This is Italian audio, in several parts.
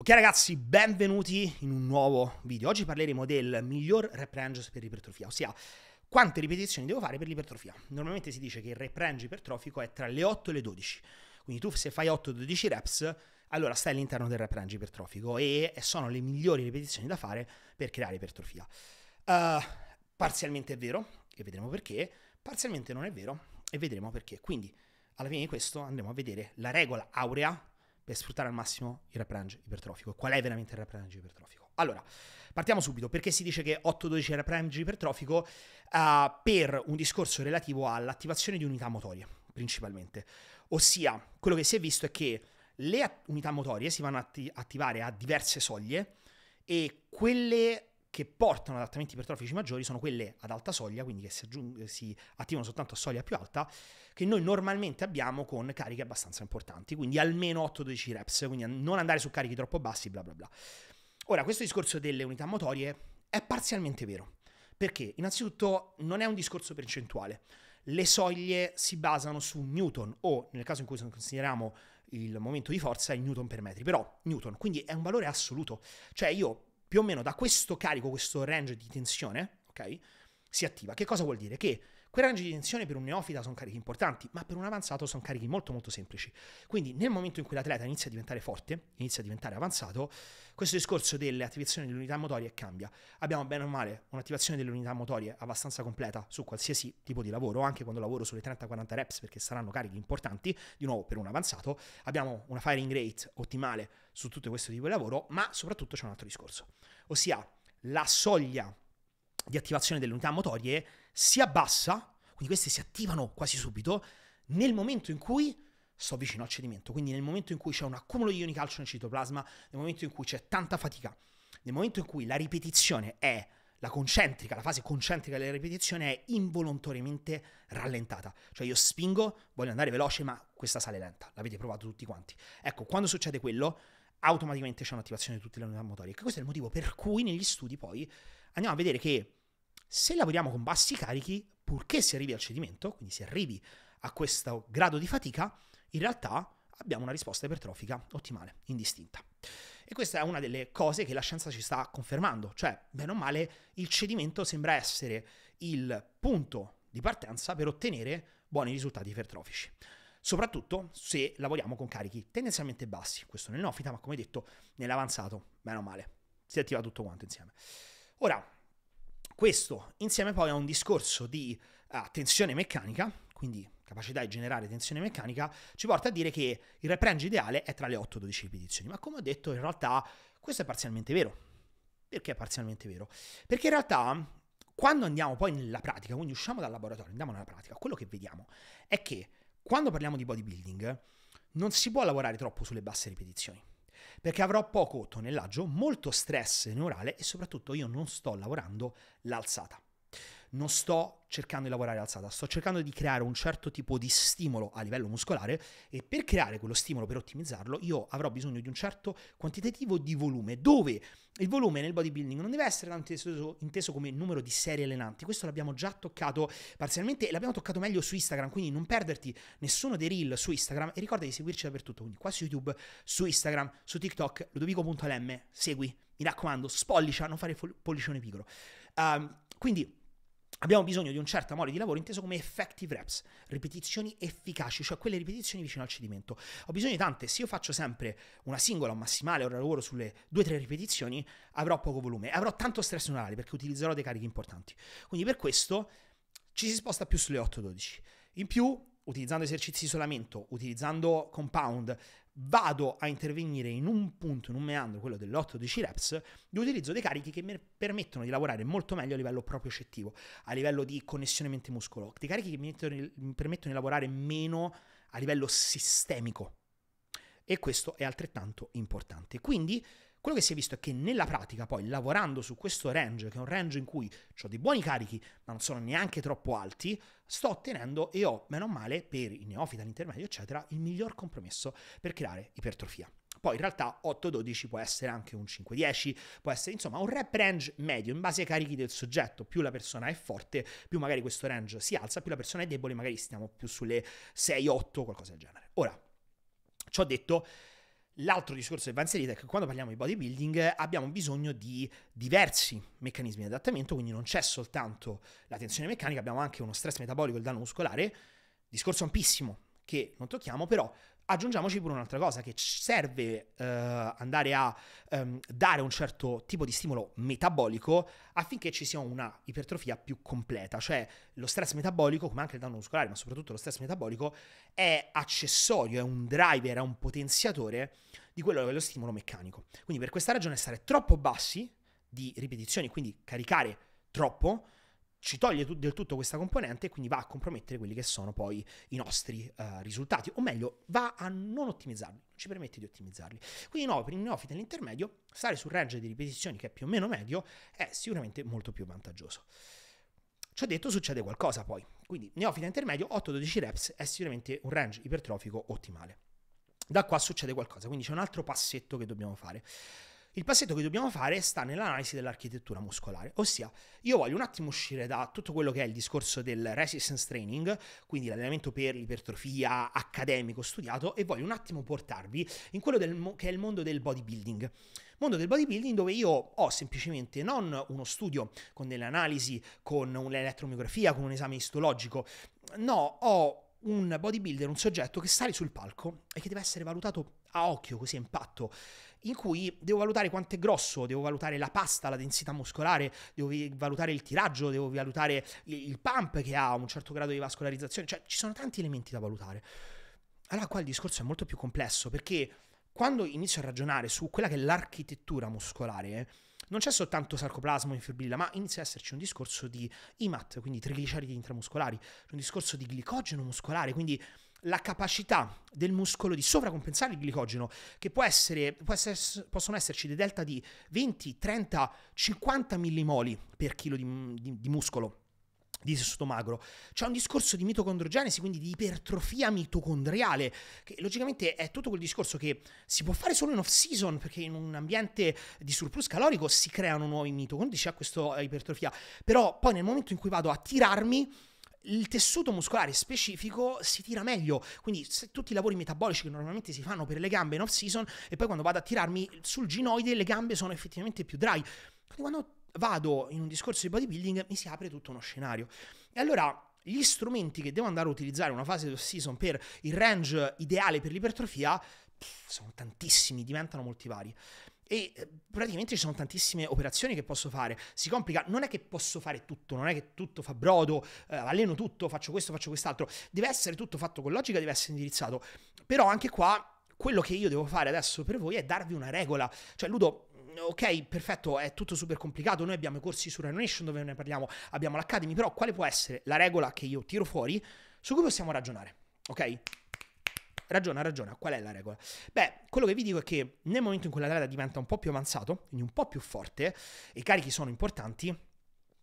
Ok ragazzi, benvenuti in un nuovo video. Oggi parleremo del miglior rep range per ipertrofia, ossia quante ripetizioni devo fare per l'ipertrofia. Normalmente si dice che il rep range ipertrofico è tra le 8 e le 12. Quindi tu se fai 8-12 reps, allora stai all'interno del rep range ipertrofico e sono le migliori ripetizioni da fare per creare ipertrofia. Uh, parzialmente è vero, e vedremo perché, parzialmente non è vero, e vedremo perché. Quindi alla fine di questo andremo a vedere la regola aurea per sfruttare al massimo il rep range ipertrofico. Qual è veramente il rep range ipertrofico? Allora, partiamo subito. Perché si dice che 8-12 rep range ipertrofico? Uh, per un discorso relativo all'attivazione di unità motorie, principalmente. Ossia, quello che si è visto è che le unità motorie si vanno a atti- attivare a diverse soglie e quelle che portano ad adattamenti ipertrofici maggiori sono quelle ad alta soglia, quindi che si, aggiung- si attivano soltanto a soglia più alta, che noi normalmente abbiamo con cariche abbastanza importanti, quindi almeno 8-12 reps, quindi non andare su carichi troppo bassi, bla bla bla. Ora, questo discorso delle unità motorie è parzialmente vero, perché innanzitutto non è un discorso percentuale. Le soglie si basano su Newton o nel caso in cui consideriamo il momento di forza è Newton per metri, però Newton, quindi è un valore assoluto. Cioè io più o meno da questo carico, questo range di tensione, ok? Si attiva. Che cosa vuol dire? Che Quei range di tensione per un neofita sono carichi importanti, ma per un avanzato sono carichi molto molto semplici. Quindi nel momento in cui l'atleta inizia a diventare forte, inizia a diventare avanzato, questo discorso delle attivazioni delle unità motorie cambia. Abbiamo bene o male un'attivazione delle unità motorie abbastanza completa su qualsiasi tipo di lavoro, anche quando lavoro sulle 30-40 reps perché saranno carichi importanti, di nuovo per un avanzato, abbiamo una firing rate ottimale su tutto questo tipo di lavoro, ma soprattutto c'è un altro discorso, ossia la soglia di attivazione delle unità motorie si abbassa, quindi queste si attivano quasi subito, nel momento in cui sto vicino al cedimento, quindi nel momento in cui c'è un accumulo di ioni calcio nel citoplasma, nel momento in cui c'è tanta fatica, nel momento in cui la ripetizione è la concentrica, la fase concentrica della ripetizione è involontariamente rallentata. Cioè io spingo, voglio andare veloce, ma questa sale lenta. L'avete provato tutti quanti. Ecco, quando succede quello, automaticamente c'è un'attivazione di tutte le unità motorie. E Questo è il motivo per cui negli studi poi andiamo a vedere che se lavoriamo con bassi carichi, purché si arrivi al cedimento, quindi si arrivi a questo grado di fatica, in realtà abbiamo una risposta ipertrofica ottimale, indistinta. E questa è una delle cose che la scienza ci sta confermando, cioè, bene o male, il cedimento sembra essere il punto di partenza per ottenere buoni risultati ipertrofici. Soprattutto se lavoriamo con carichi tendenzialmente bassi, questo nel neofita, ma come detto nell'avanzato, bene o male, si attiva tutto quanto insieme. Ora, questo insieme poi a un discorso di uh, tensione meccanica, quindi capacità di generare tensione meccanica, ci porta a dire che il rep ideale è tra le 8 12 ripetizioni. Ma come ho detto, in realtà questo è parzialmente vero. Perché è parzialmente vero? Perché in realtà quando andiamo poi nella pratica, quindi usciamo dal laboratorio, andiamo nella pratica, quello che vediamo è che quando parliamo di bodybuilding non si può lavorare troppo sulle basse ripetizioni perché avrò poco tonnellaggio, molto stress neurale e soprattutto io non sto lavorando l'alzata non sto cercando di lavorare alzata, sto cercando di creare un certo tipo di stimolo a livello muscolare e per creare quello stimolo, per ottimizzarlo, io avrò bisogno di un certo quantitativo di volume, dove il volume nel bodybuilding non deve essere inteso, inteso come numero di serie allenanti, questo l'abbiamo già toccato parzialmente e l'abbiamo toccato meglio su Instagram, quindi non perderti nessuno dei reel su Instagram e ricorda di seguirci dappertutto, quindi qua su YouTube, su Instagram, su TikTok, ludovico.lm, segui, mi raccomando, spollicia, non fare fo- pollicione piccolo. Um, ehm, quindi Abbiamo bisogno di un certo amore di lavoro inteso come effective reps, ripetizioni efficaci, cioè quelle ripetizioni vicino al cedimento. Ho bisogno di tante, se io faccio sempre una singola o massimale ora lavoro sulle 2-3 ripetizioni, avrò poco volume, avrò tanto stress neurale perché utilizzerò dei carichi importanti. Quindi per questo ci si sposta più sulle 8-12. In più utilizzando esercizi di isolamento, utilizzando compound, vado a intervenire in un punto, in un meandro, quello dell'8-12 reps, di utilizzo dei carichi che mi permettono di lavorare molto meglio a livello proprio scettivo, a livello di connessione mente-muscolo, dei carichi che mi permettono di lavorare meno a livello sistemico. E questo è altrettanto importante. Quindi quello che si è visto è che nella pratica, poi lavorando su questo range, che è un range in cui ho dei buoni carichi, ma non sono neanche troppo alti, sto ottenendo e ho, meno male, per i neofiti, l'intermedio, eccetera, il miglior compromesso per creare ipertrofia. Poi in realtà 8-12 può essere anche un 5-10, può essere insomma un rep range medio in base ai carichi del soggetto. Più la persona è forte, più magari questo range si alza, più la persona è debole, magari stiamo più sulle 6-8, qualcosa del genere. Ora, ciò detto, L'altro discorso che va inserito è che quando parliamo di bodybuilding abbiamo bisogno di diversi meccanismi di adattamento, quindi non c'è soltanto la tensione meccanica, abbiamo anche uno stress metabolico, il danno muscolare, discorso ampissimo che non tocchiamo, però Aggiungiamoci pure un'altra cosa, che serve eh, andare a ehm, dare un certo tipo di stimolo metabolico affinché ci sia una ipertrofia più completa, cioè lo stress metabolico, come anche il danno muscolare, ma soprattutto lo stress metabolico, è accessorio, è un driver, è un potenziatore di quello che è lo stimolo meccanico. Quindi per questa ragione stare troppo bassi di ripetizioni, quindi caricare troppo, ci toglie del tutto questa componente e quindi va a compromettere quelli che sono poi i nostri uh, risultati, o meglio, va a non ottimizzarli, non ci permette di ottimizzarli. Quindi no, per il neofita nell'intermedio, stare sul range di ripetizioni che è più o meno medio è sicuramente molto più vantaggioso. Ciò detto succede qualcosa poi, quindi neofita intermedio 8-12 reps è sicuramente un range ipertrofico ottimale. Da qua succede qualcosa, quindi c'è un altro passetto che dobbiamo fare. Il passetto che dobbiamo fare sta nell'analisi dell'architettura muscolare, ossia io voglio un attimo uscire da tutto quello che è il discorso del resistance training, quindi l'allenamento per l'ipertrofia accademico studiato, e voglio un attimo portarvi in quello del, che è il mondo del bodybuilding. Mondo del bodybuilding dove io ho semplicemente non uno studio con delle analisi, con un'elettromiografia, con un esame istologico, no, ho un bodybuilder, un soggetto che sale sul palco e che deve essere valutato a occhio, così a impatto, in cui devo valutare quanto è grosso, devo valutare la pasta, la densità muscolare, devo valutare il tiraggio, devo valutare il pump che ha, un certo grado di vascolarizzazione, cioè ci sono tanti elementi da valutare. Allora qua il discorso è molto più complesso perché quando inizio a ragionare su quella che è l'architettura muscolare, eh, non c'è soltanto sarcoplasma in fibrilla, ma inizia ad esserci un discorso di IMAT, quindi trigliceridi intramuscolari, un discorso di glicogeno muscolare, quindi la capacità del muscolo di sovracompensare il glicogeno, che può essere, può essere, possono esserci dei delta di 20, 30, 50 millimoli per chilo di, di, di muscolo di tessuto magro. c'è un discorso di mitocondrogenesi, quindi di ipertrofia mitocondriale, che logicamente è tutto quel discorso che si può fare solo in off season, perché in un ambiente di surplus calorico si creano nuovi mitocondri, c'è questa ipertrofia, però poi nel momento in cui vado a tirarmi, il tessuto muscolare specifico si tira meglio. Quindi, se tutti i lavori metabolici che normalmente si fanno per le gambe in off season, e poi quando vado a tirarmi sul ginoide, le gambe sono effettivamente più dry. Quindi, quando vado in un discorso di bodybuilding, mi si apre tutto uno scenario. E allora gli strumenti che devo andare a utilizzare in una fase di season per il range ideale per l'ipertrofia sono tantissimi, diventano molti vari. E eh, praticamente ci sono tantissime operazioni che posso fare. Si complica, non è che posso fare tutto, non è che tutto fa brodo, eh, alleno tutto, faccio questo, faccio quest'altro. Deve essere tutto fatto con logica, deve essere indirizzato. Però anche qua quello che io devo fare adesso per voi è darvi una regola. Cioè, Ludo, ok, perfetto, è tutto super complicato. Noi abbiamo i corsi su Renonation dove ne parliamo, abbiamo l'Academy, però quale può essere la regola che io tiro fuori su cui possiamo ragionare? Ok? Ragiona, ragiona, qual è la regola? Beh, quello che vi dico è che nel momento in cui la l'atleta diventa un po' più avanzato, quindi un po' più forte, i carichi sono importanti,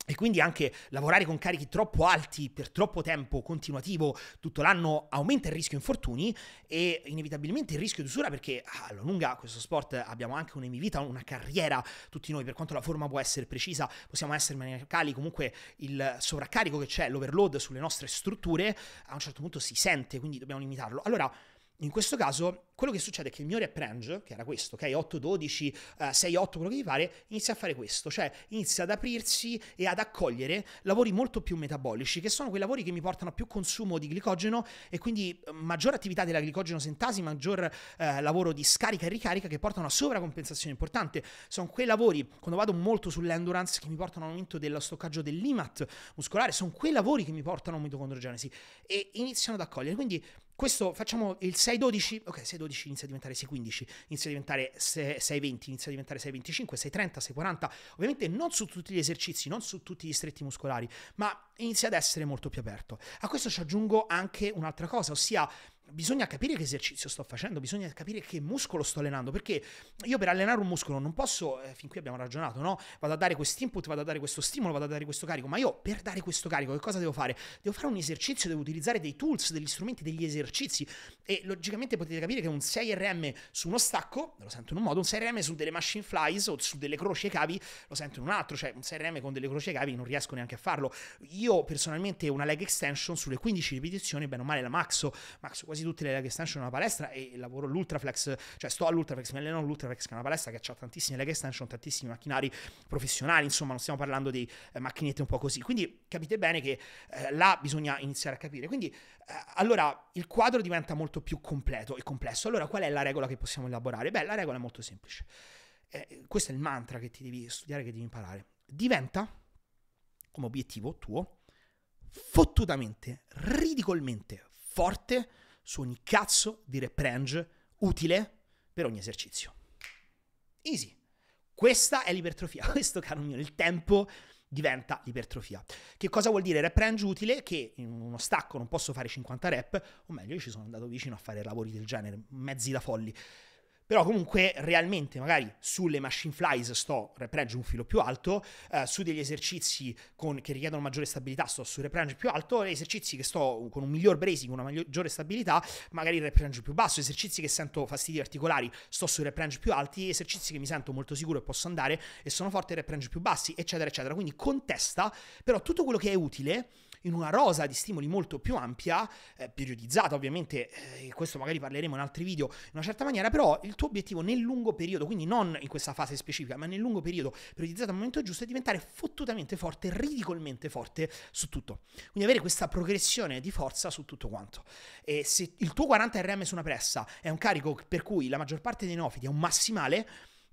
e quindi anche lavorare con carichi troppo alti per troppo tempo continuativo tutto l'anno aumenta il rischio infortuni e inevitabilmente il rischio di usura perché ah, alla lunga questo sport abbiamo anche un'emivita, una carriera tutti noi, per quanto la forma può essere precisa, possiamo essere maniacali, comunque il sovraccarico che c'è, l'overload sulle nostre strutture a un certo punto si sente, quindi dobbiamo limitarlo. Allora in questo caso, quello che succede è che il mio reprange, che era questo, ok? 8, 12, eh, 6, 8, quello che vi pare, inizia a fare questo, cioè inizia ad aprirsi e ad accogliere lavori molto più metabolici, che sono quei lavori che mi portano a più consumo di glicogeno e quindi eh, maggiore attività della glicogeno sintasi, maggior eh, lavoro di scarica e ricarica che portano a sovracompensazione importante. Sono quei lavori, quando vado molto sull'endurance, che mi portano a un aumento dello stoccaggio dell'IMAT muscolare, sono quei lavori che mi portano a un aumento e iniziano ad accogliere. Quindi questo facciamo il 6.12, ok 6.12 inizia a diventare 6.15, inizia a diventare 6.20, inizia a diventare 6.25, 6.30, 6.40, ovviamente non su tutti gli esercizi, non su tutti gli stretti muscolari, ma inizia ad essere molto più aperto. A questo ci aggiungo anche un'altra cosa, ossia bisogna capire che esercizio sto facendo, bisogna capire che muscolo sto allenando, perché io per allenare un muscolo non posso, eh, fin qui abbiamo ragionato, no? Vado a dare questo input, vado a dare questo stimolo, vado a dare questo carico, ma io per dare questo carico che cosa devo fare? Devo fare un esercizio, devo utilizzare dei tools, degli strumenti, degli esercizi e logicamente potete capire che un 6RM su uno stacco, lo sento in un modo, un 6RM su delle machine flies o su delle croci e cavi, lo sento in un altro, cioè un 6RM con delle croci e cavi non riesco neanche a farlo. Io personalmente una leg extension sulle 15 ripetizioni, bene o male la maxo, maxo quasi tutte le leg extension in una palestra e lavoro l'ultraflex, cioè sto all'ultraflex, mi alleno all'ultraflex che è una palestra che ha tantissime leg extension, tantissimi macchinari professionali, insomma non stiamo parlando di eh, macchinette un po' così, quindi capite bene che eh, là bisogna iniziare a capire, quindi eh, allora il quadro diventa molto più completo e complesso, allora qual è la regola che possiamo elaborare? Beh la regola è molto semplice, eh, questo è il mantra che ti devi studiare, che devi imparare, diventa come obiettivo tuo fottutamente, ridicolmente forte, su ogni cazzo di rep range utile per ogni esercizio. Easy. Questa è l'ipertrofia. Questo, caro mio, nel tempo diventa l'ipertrofia. Che cosa vuol dire rep range utile? Che in uno stacco non posso fare 50 rep, o meglio, io ci sono andato vicino a fare lavori del genere, mezzi da folli. Però comunque realmente magari sulle machine flies sto reprange un filo più alto, eh, su degli esercizi con, che richiedono maggiore stabilità sto su reprange più alto, e esercizi che sto con un miglior bracing, una maggiore stabilità, magari il reprange più basso, esercizi che sento fastidi articolari sto su reprange più alti, esercizi che mi sento molto sicuro e posso andare e sono forte reprange più bassi, eccetera, eccetera. Quindi contesta, però tutto quello che è utile in una rosa di stimoli molto più ampia, eh, periodizzata ovviamente, eh, questo magari parleremo in altri video in una certa maniera, però il tuo obiettivo nel lungo periodo, quindi non in questa fase specifica, ma nel lungo periodo periodizzato al momento giusto, è diventare fottutamente forte, ridicolmente forte su tutto. Quindi avere questa progressione di forza su tutto quanto. E se il tuo 40 RM su una pressa è un carico per cui la maggior parte dei neofiti è un massimale,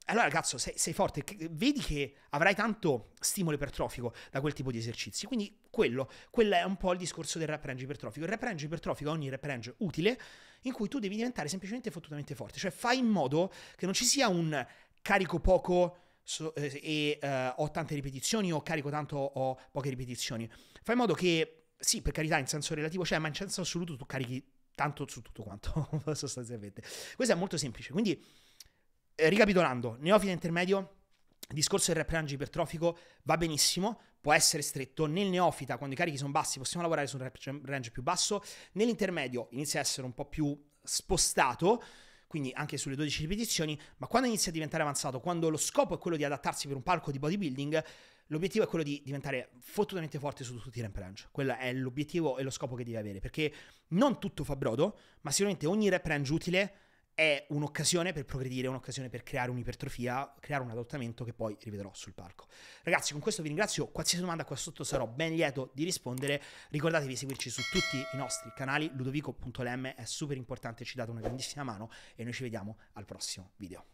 allora, cazzo, sei, sei forte, vedi che avrai tanto stimolo ipertrofico da quel tipo di esercizi. Quindi quello, quello è un po' il discorso del rep range ipertrofico. Il rep range ipertrofico è ogni rep range utile in cui tu devi diventare semplicemente fottutamente forte. Cioè fai in modo che non ci sia un carico poco so, eh, e eh, ho tante ripetizioni o carico tanto ho poche ripetizioni. Fai in modo che, sì, per carità, in senso relativo, cioè, ma in senso assoluto tu carichi tanto su tutto quanto, sostanzialmente. Questo è molto semplice. Quindi eh, ricapitolando, neofita intermedio, discorso del rap range ipertrofico va benissimo, può essere stretto. Nel neofita, quando i carichi sono bassi, possiamo lavorare su un rap range più basso. Nell'intermedio inizia a essere un po' più spostato quindi anche sulle 12 ripetizioni, ma quando inizia a diventare avanzato, quando lo scopo è quello di adattarsi per un palco di bodybuilding, l'obiettivo è quello di diventare fottutamente forte su tutti i rep range. Quello è l'obiettivo e lo scopo che devi avere, perché non tutto fa brodo, ma sicuramente ogni rep range utile è un'occasione per progredire, un'occasione per creare un'ipertrofia, creare un adattamento che poi rivedrò sul palco. Ragazzi, con questo vi ringrazio. Qualsiasi domanda qua sotto sarò ben lieto di rispondere. Ricordatevi di seguirci su tutti i nostri canali. Ludovico.lm è super importante, ci date una grandissima mano e noi ci vediamo al prossimo video.